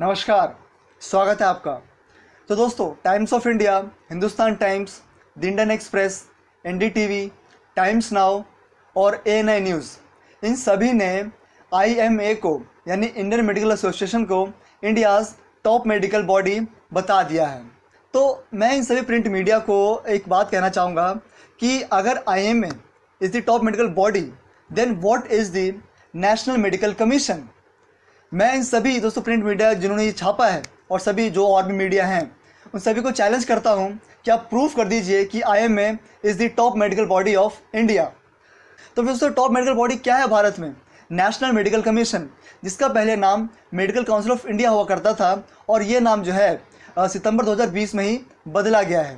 नमस्कार स्वागत है आपका तो दोस्तों times of India Hindustan times the Indian express and times now और ए न्यूज़ इन सभी ने आई को यानी इंडियन मेडिकल एसोसिएशन को इंडियाज़ टॉप मेडिकल बॉडी बता दिया है तो मैं इन सभी प्रिंट मीडिया को एक बात कहना चाहूँगा कि अगर I M A is the top medical body then what is the national medical commission मैं इन सभी दोस्तों प्रिंट मीडिया जिन्होंने ये छापा है और सभी जो और भी मीडिया हैं उन सभी को चैलेंज करता हूँ कि आप प्रूफ कर दीजिए कि I M A is the top medical body of India तो फिर दोस्तों टॉप मेडिकल बॉडी क्या है भारत में नेशनल मेडिकल कमीशन जिसका पहले नाम मेडिकल काउंसिल ऑफ इंडिया हुआ करता था और ये नाम जो है सितंबर 2020 में ही बदला गया है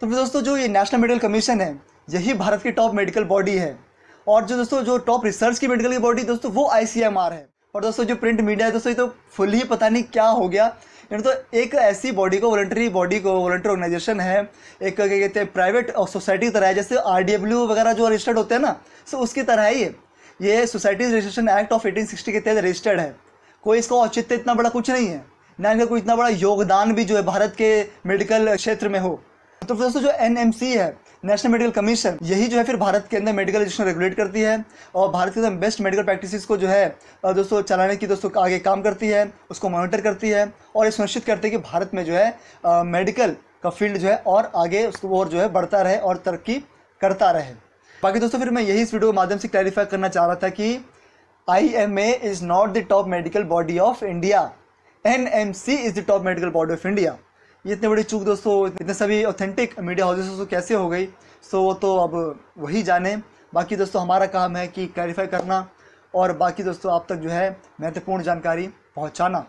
तो फिर दोस्तों जो ये नेशनल मेडिकल कमीशन है यही भारत की टॉप मेडिकल बॉडी है और जो दोस्तों जो टॉप रिसर्च की मेडिकल की बॉडी दोस्तों वो आई है और दोस्तों जो प्रिंट मीडिया है दोस्तों ये तो फुल ही पता नहीं क्या हो गया यानी तो एक ऐसी बॉडी को वॉलंटरी बॉडी को वॉल्ट्री ऑर्गेनाइजेशन है एक क्या कहते हैं प्राइवेट सोसाइटी की तरह है जैसे आर वगैरह जो रजिस्टर्ड होते हैं ना सो तो उसकी तरह ही है ये societies registration act of sixty के तहत रजिस्टर्ड है कोई इसका औचित्य इतना बड़ा कुछ नहीं है ना इनका कोई इतना बड़ा योगदान भी जो है भारत के मेडिकल क्षेत्र में हो तो दोस्तों जो एन है नेशनल मेडिकल कमीशन यही जो है फिर भारत के अंदर मेडिकल एजुकेशन रेगुलेट करती है और भारत के अंदर बेस्ट मेडिकल प्रैक्टिस को जो है दोस्तों चलाने की दोस्तों आगे काम करती है उसको मॉनिटर करती है और ये सुनिश्चित करती है कि भारत में जो है मेडिकल का फील्ड जो है और आगे उसको और जो है बढ़ता रहे और तरक्की करता रहे बाकी दोस्तों फिर मैं यही इस वीडियो के माध्यम से क्लैरिफाई करना चाह रहा था कि I M A is not the top medical body of India N M C is the top medical body of India ये इतनी बड़ी चूक दोस्तों इतने सभी ऑथेंटिक मीडिया हाउसेस दोस्तों कैसे हो गई सो वो तो अब वही जाने बाकी दोस्तों हमारा काम है कि क्लैरिफाई करना और बाकी दोस्तों आप तक जो है महत्वपूर्ण जानकारी पहुँचाना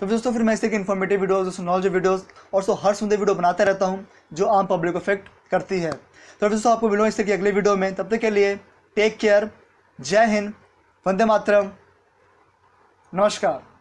तो दोस्तों फिर मैं ऐसे इन्फॉर्मेटिव वीडियो दोस्तों नॉलेज वीडियोस और सो हर सुंदर वीडियो बनाते रहता हूँ जो आम पब्लिक को अफेक्ट करती है तो दोस्तों आपको मिलूँ इससे कि अगले वीडियो में तब तक के लिए टेक केयर जय हिंद वंदे मातरम नमस्कार